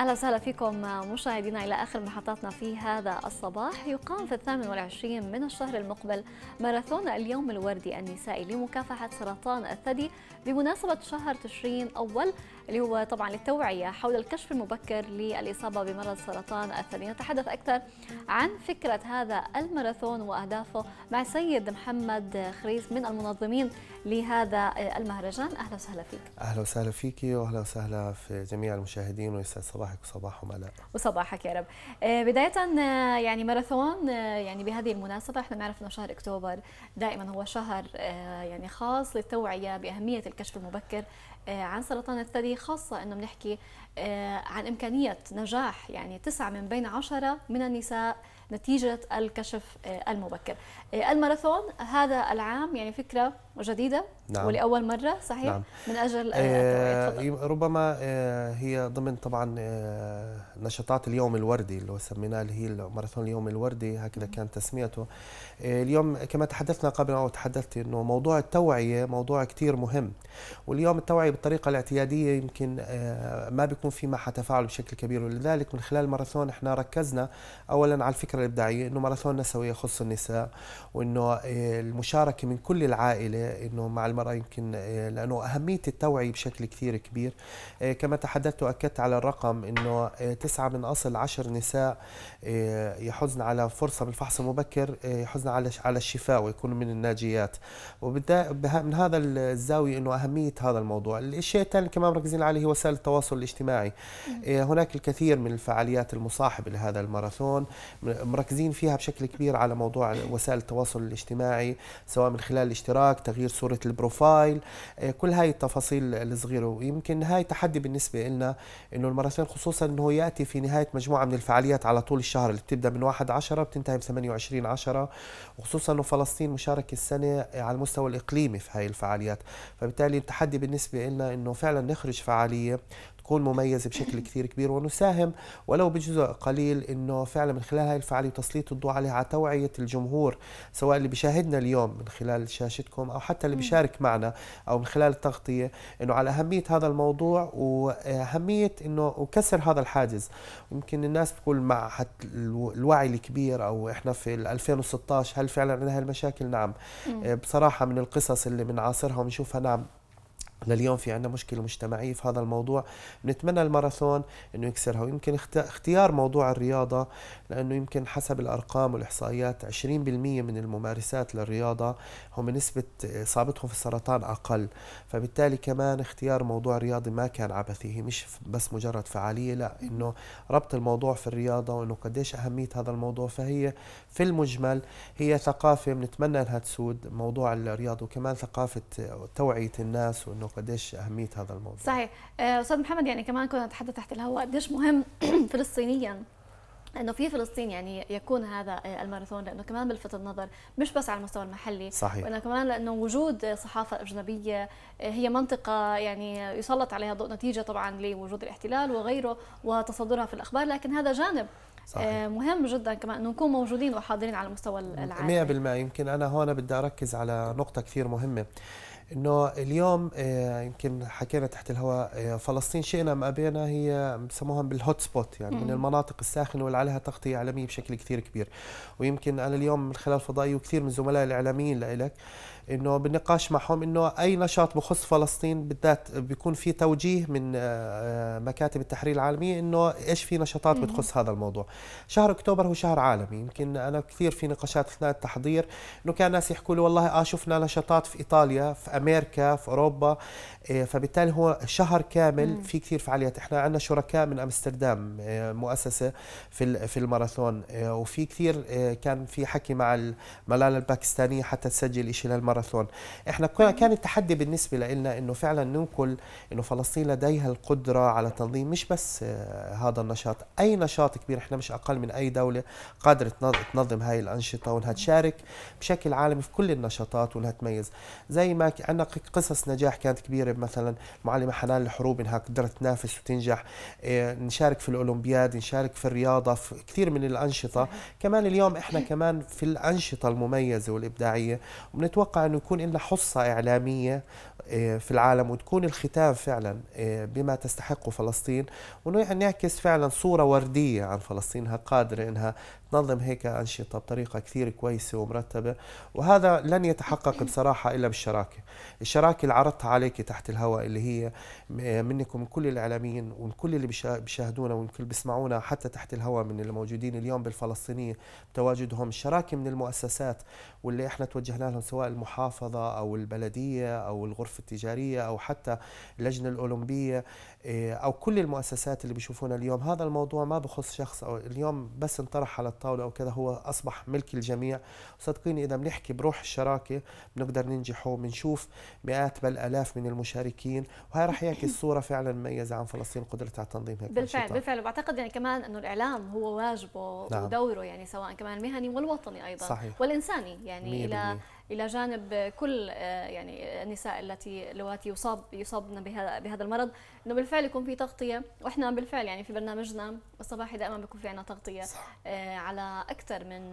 أهلا وسهلا فيكم مشاهدينا إلى آخر محطاتنا في هذا الصباح يقام في الثامن والعشرين من الشهر المقبل ماراثون اليوم الوردي النسائي لمكافحة سرطان الثدي بمناسبة شهر تشرين أول اللي هو طبعا للتوعية حول الكشف المبكر للإصابة بمرض سرطان الثدي نتحدث أكثر عن فكرة هذا الماراثون وأهدافه مع السيد محمد خريز من المنظمين لهذا المهرجان أهلا وسهلا فيك أهلا وسهلا فيك وأهلا وسهلا في جميع المشاهدين ويسعد صباح صباحك وصباح الاء وصباحك يا رب آه، بدايه آه، يعني ماراثون آه، يعني بهذه المناسبه احنا بنعرف انه شهر اكتوبر دائما هو شهر يعني خاص للتوعيه باهميه الكشف المبكر عن سرطان الثدي خاصه انه بنحكي عن امكانيه نجاح يعني تسعه من بين عشره من النساء نتيجة الكشف آه، المبكر آه، الماراثون هذا العام يعني فكرة جديدة نعم. ولأول مرة صحيح نعم. من أجل آه, آه، ربما آه هي ضمن طبعا نشاطات اليوم الوردي اللي سميناه اللي هي ماراثون اليوم الوردي هكذا كانت تسميته اليوم كما تحدثنا قبل أو تحدثت أنه موضوع التوعية موضوع كثير مهم واليوم التوعية بالطريقة الاعتيادية يمكن ما بيكون في معها تفاعل بشكل كبير ولذلك من خلال الماراثون احنا ركزنا أولا على الفكرة الفكره الإبداعية إنه ماراثون نسوي يخص النساء وإنه المشاركة من كل العائلة إنه مع المرأة يمكن لأنه أهمية التوعية بشكل كثير كبير كما تحدثت وأكدت على الرقم إنه تسعة من أصل عشر نساء يحزن على فرصة بالفحص المبكر يحزن على على الشفاء ويكونوا من الناجيات من هذا الزاوية إنه أهمية هذا الموضوع الشيء الثاني كمان مركزين عليه هو وسائل التواصل الاجتماعي هناك الكثير من الفعاليات المصاحبة لهذا الماراثون مركزين فيها بشكل كبير على موضوع وسائل التواصل الاجتماعي سواء من خلال الاشتراك تغيير صورة البروفايل آه، كل هاي التفاصيل الصغيرة ويمكن هاي تحدي بالنسبة لنا انه الماراثون خصوصا انه ياتي في نهاية مجموعة من الفعاليات على طول الشهر اللي بتبدا من 1 10 بتنتهي ب 28 10 وخصوصا انه فلسطين مشاركة السنة على المستوى الاقليمي في هاي الفعاليات فبالتالي التحدي بالنسبة لنا انه فعلا نخرج فعالية نكون مميزه بشكل كثير كبير ونساهم ولو بجزء قليل انه فعلا من خلال هاي الفعاليه وتسليط الضوء عليها على توعيه الجمهور سواء اللي بيشاهدنا اليوم من خلال شاشتكم او حتى اللي بيشارك معنا او من خلال التغطيه انه على اهميه هذا الموضوع واهميه انه وكسر هذا الحاجز يمكن الناس بتقول مع الوعي الكبير او احنا في 2016 هل فعلا عندنا هالمشاكل نعم بصراحه من القصص اللي بنعاصرها ونشوفها نعم لليوم في عندنا مشكله مجتمعيه في هذا الموضوع بنتمنى الماراثون انه يكسرها ويمكن اختيار موضوع الرياضه لانه يمكن حسب الارقام والاحصائيات 20% من الممارسات للرياضه هم نسبه اصابتهم في السرطان اقل فبالتالي كمان اختيار موضوع رياضي ما كان عبثي هي مش بس مجرد فعاليه لا انه ربط الموضوع في الرياضه وانه قديش اهميه هذا الموضوع فهي في المجمل هي ثقافه بنتمنى انها تسود موضوع الرياضه وكمان ثقافه توعيه الناس وانه وقديش اهميه هذا الموضوع صحيح آه، استاذ محمد يعني كمان كنا نتحدث تحت الهواء قديش مهم فلسطينيا انه في فلسطين يعني يكون هذا آه، الماراثون لانه كمان بلفت النظر مش بس على المستوى المحلي صحيح وانه كمان لانه وجود صحافه اجنبيه آه، هي منطقه يعني يسلط عليها ضوء نتيجه طبعا لوجود الاحتلال وغيره وتصدرها في الاخبار لكن هذا جانب صحيح. مهم جدا كمان انه نكون موجودين وحاضرين على المستوى العالمي 100% يمكن انا هون بدي اركز على نقطه كثير مهمه انه اليوم آه، يمكن حكينا تحت الهواء آه، فلسطين شئنا ام ابينا هي بسموها بالهوت سبوت يعني من المناطق الساخنه واللي عليها تغطيه اعلاميه بشكل كثير كبير ويمكن انا اليوم من خلال فضائي وكثير من زملائي الاعلاميين لإلك انه بالنقاش معهم انه اي نشاط بخص فلسطين بالذات بيكون في توجيه من آه، مكاتب التحرير العالميه انه ايش في نشاطات بتخص هذا الموضوع شهر اكتوبر هو شهر عالمي يمكن انا كثير في نقاشات اثناء التحضير انه كان ناس يحكوا لي والله اه شفنا نشاطات في ايطاليا في امريكا في اوروبا آه، فبالتالي هو شهر كامل في كثير فعاليات احنا عندنا شركاء من امستردام آه، مؤسسه في في الماراثون آه، وفي كثير كان في حكي مع الملاله الباكستانيه حتى تسجل شيء للماراثون احنا كان التحدي بالنسبه لنا انه فعلا ننقل انه فلسطين لديها القدره على تنظيم مش بس هذا النشاط اي نشاط كبير احنا مش اقل من اي دوله قادره تنظم هاي الانشطه وانها تشارك بشكل عالمي في كل النشاطات وانها تميز زي ما عندنا قصص نجاح كانت كبيره مثلا معلمه حنان الحروب انها قدرت تنافس وتنجح إيه، نشارك في الاولمبياد نشارك في الرياضه في كثير من الانشطه كمان اليوم احنا كمان في الانشطه المميزه والابداعيه ونتوقع انه يكون لنا حصه اعلاميه إيه، في العالم وتكون الختام فعلا إيه، بما تستحقه فلسطين وانه فعلا صوره ورديه عن فلسطين انها قادره انها تنظم هيك أنشطة بطريقة كثير كويسة ومرتبة وهذا لن يتحقق بصراحة إلا بالشراكة الشراكة اللي عرضتها عليك تحت الهواء اللي هي منكم من كل الإعلاميين ومن كل اللي بيشاهدونا وكل بيسمعونا حتى تحت الهواء من الموجودين اليوم بالفلسطينية تواجدهم الشراكة من المؤسسات واللي احنا توجهنا لهم سواء المحافظة أو البلدية أو الغرفة التجارية أو حتى اللجنة الأولمبية إيه، أو كل المؤسسات اللي بيشوفونا اليوم هذا الموضوع ما بخص شخص أو اليوم بس انطرح على الطاوله او كذا هو اصبح ملك الجميع صدقيني اذا بنحكي بروح الشراكه بنقدر ننجحه وبنشوف مئات بل الاف من المشاركين وهي رح يعكس صوره فعلا مميزه عن فلسطين وقدرتها على تنظيم هيك بالفعل نشطة. بالفعل وبعتقد يعني كمان انه الاعلام هو واجبه نعم. ودوره يعني سواء كمان المهني والوطني ايضا صحيح. والانساني يعني الى الى جانب كل آه، يعني آه، النساء التي اللواتي يصاب يصابن بهذا المرض انه بالفعل يكون في تغطيه واحنا بالفعل يعني في برنامجنا الصباحي دائما بيكون في عندنا تغطيه صح. آه، على اكثر من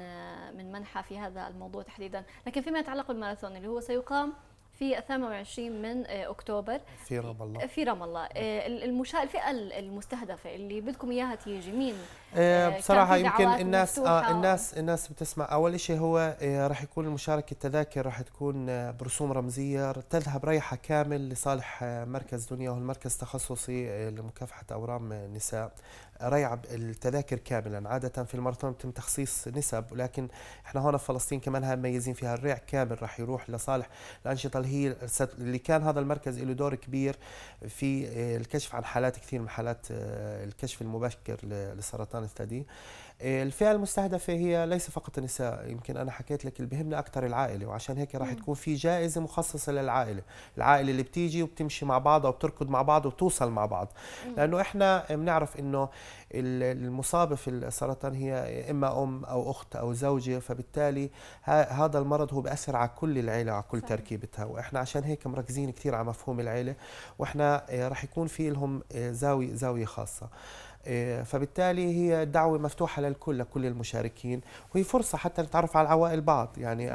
من منحى في هذا الموضوع تحديدا لكن فيما يتعلق بالماراثون اللي هو سيقام في 28 من اكتوبر في رام الله في رام الله المشا الفئه المستهدفه اللي بدكم اياها تيجي مين آه، آه، بصراحه يمكن الناس آه الناس الناس بتسمع اول شيء هو آه، راح يكون مشاركه التذاكر راح تكون برسوم رمزيه تذهب ريحه كامل لصالح مركز دنيا وهو المركز تخصصي لمكافحه اورام النساء ريع التذاكر كاملا عادة في الماراثون تم تخصيص نسب ولكن احنا هون في فلسطين كمان مميزين فيها الريع كامل راح يروح لصالح الأنشطة اللي هي اللي كان هذا المركز له دور كبير في الكشف عن حالات كثير من حالات الكشف المبكر لسرطان الثدي آه، الفئه المستهدفه هي ليس فقط النساء يمكن انا حكيت لك اللي بهمنا اكثر العائله وعشان هيك راح تكون في جائزه مخصصه للعائله العائله اللي بتيجي وبتمشي مع بعضها وبتركض مع بعض وبتوصل مع بعض لانه احنا بنعرف انه المصابه في السرطان هي اما ام او اخت او زوجه فبالتالي هذا المرض هو بأثر على كل العيله وعلى كل تركيبتها واحنا عشان هيك مركزين كثير على مفهوم العيله واحنا آه، راح يكون في لهم آه، زاويه زاويه خاصه إيه، فبالتالي هي دعوة مفتوحة للكل لكل المشاركين وهي فرصة حتى نتعرف على عوائل بعض يعني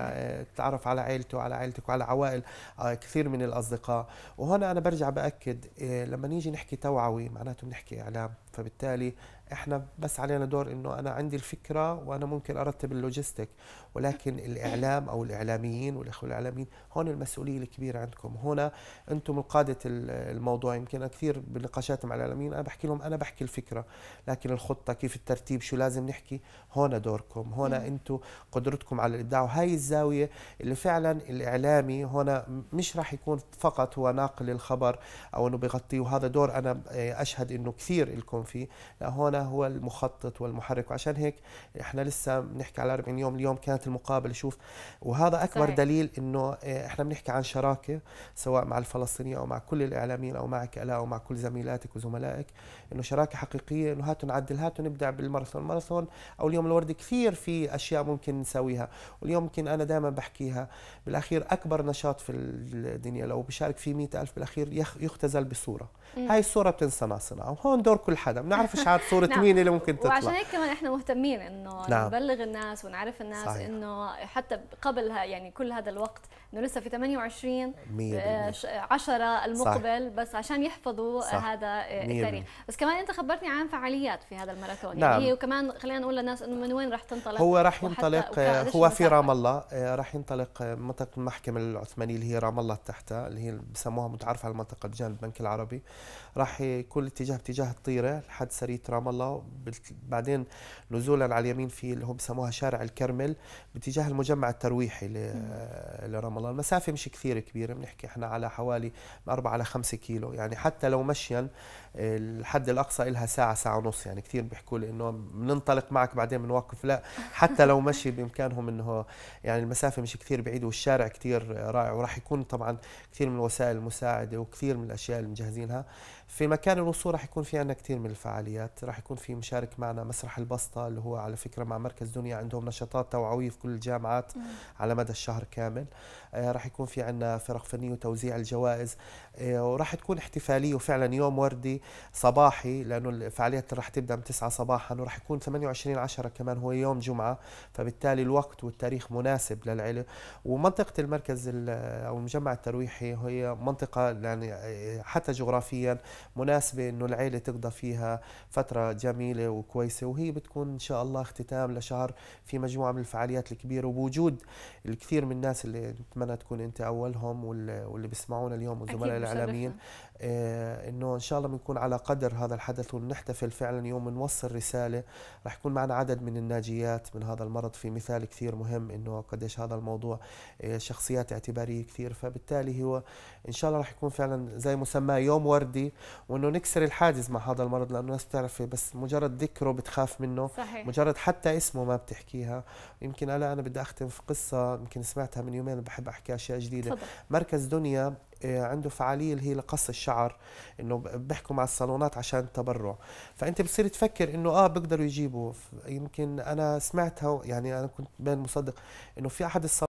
تتعرف آه، على عائلته وعلى عائلتك وعلى عوائل آه، كثير من الأصدقاء وهنا أنا برجع بأكد إيه، لما نيجي نحكي توعوي معناته نحكي إعلام فبالتالي احنا بس علينا دور انه انا عندي الفكره وانا ممكن ارتب اللوجيستيك ولكن الاعلام او الاعلاميين والاخوه الاعلاميين هون المسؤوليه الكبيره عندكم هنا انتم القاده الموضوع يمكن أنا كثير بنقاشات مع الاعلاميين انا بحكي لهم انا بحكي الفكره لكن الخطه كيف الترتيب شو لازم نحكي هون دوركم هون انتم قدرتكم على الابداع وهي الزاويه اللي فعلا الاعلامي هنا مش راح يكون فقط هو ناقل الخبر او انه بيغطيه وهذا دور انا آه، اشهد انه كثير لكم فيه لا هون هو المخطط والمحرك وعشان هيك احنا لسه بنحكي على 40 يوم اليوم كانت المقابله شوف وهذا اكبر صحيح. دليل انه إيه، احنا بنحكي عن شراكه سواء مع الفلسطينيين او مع كل الاعلاميين او معك الا او مع كل زميلاتك وزملائك انه شراكه حقيقيه انه هاتوا نعدل هاتوا نبدع بالماراثون الماراثون او اليوم الوردي كثير في اشياء ممكن نسويها واليوم يمكن انا دائما بحكيها بالاخير اكبر نشاط في الدنيا لو بشارك فيه 100000 بالاخير يختزل بصوره هاي الصوره بتنصنع صناعه وهون دور كل حدا بنعرفش عاد صوره التطمين اللي ممكن تطلع وعشان هيك كمان احنا مهتمين انه نعم. نبلغ الناس ونعرف الناس صحيح. انه حتى قبل يعني كل هذا الوقت انه لسه في 28 10 آه، المقبل صح. بس عشان يحفظوا صح. هذا آه، التاريخ بس كمان انت خبرتني عن فعاليات في هذا الماراثون يعني نعم. يعني هي وكمان خلينا نقول للناس انه من وين راح تنطلق هو راح ينطلق آه، هو في رام الله راح ينطلق منطقه المحكمه العثمانيه اللي هي رام الله تحتها اللي هي بسموها متعارفه على المنطقه بجانب البنك العربي راح يكون الاتجاه باتجاه الطيره لحد سريه رام الله بعدين نزولا على اليمين في اللي هو بسموها شارع الكرمل باتجاه المجمع الترويحي لرام الله والله المسافة مش كثير كبيرة بنحكي احنا على حوالي من 4 ل 5 كيلو يعني حتى لو مشيا الحد الأقصى إلها ساعة ساعة ونص يعني كثير بيحكوا لي إنه بننطلق معك بعدين بنوقف لا حتى لو مشي بإمكانهم إنه يعني المسافة مش كثير بعيدة والشارع كثير رائع وراح يكون طبعا كثير من الوسائل المساعدة وكثير من الأشياء اللي مجهزينها في مكان الوصول راح يكون في عندنا كثير من الفعاليات راح يكون في مشارك معنا مسرح البسطة اللي هو على فكرة مع مركز دنيا عندهم نشاطات توعوية في كل الجامعات على مدى الشهر كامل آه، راح يكون في عندنا فرق فنية وتوزيع الجوائز آه، وراح تكون احتفالية وفعلا يوم وردي صباحي لأنه الفعاليات راح تبدأ من 9 صباحا وراح يكون 28 10 كمان هو يوم جمعة فبالتالي الوقت والتاريخ مناسب للعيلة ومنطقة المركز أو المجمع الترويحي هي منطقة يعني آه، حتى جغرافيا مناسبة إنه العيلة تقضى فيها فترة جميلة وكويسة وهي بتكون إن شاء الله اختتام لشهر في مجموعة من الفعاليات الكبيرة وبوجود الكثير من الناس اللي نتمنى تكون أنت أولهم واللي بيسمعونا اليوم والزملاء الإعلاميين آه إنه إن شاء الله بنكون على قدر هذا الحدث ونحتفل فعلا يوم نوصل رسالة رح يكون معنا عدد من الناجيات من هذا المرض في مثال كثير مهم إنه قديش هذا الموضوع آه، شخصيات اعتبارية كثير فبالتالي هو إن شاء الله رح يكون فعلا زي مسمى يوم وردي وانه نكسر الحاجز مع هذا المرض لانه الناس بتعرفه بس مجرد ذكره بتخاف منه صحيح. مجرد حتى اسمه ما بتحكيها يمكن انا انا بدي اختم في قصه يمكن سمعتها من يومين بحب احكي اشياء جديده طبعا. مركز دنيا آه، عنده فعاليه اللي هي لقص الشعر انه بيحكوا مع الصالونات عشان التبرع فانت بتصير تفكر انه اه بيقدروا يجيبوا يمكن انا سمعتها يعني انا كنت بين مصدق انه في احد الصالونات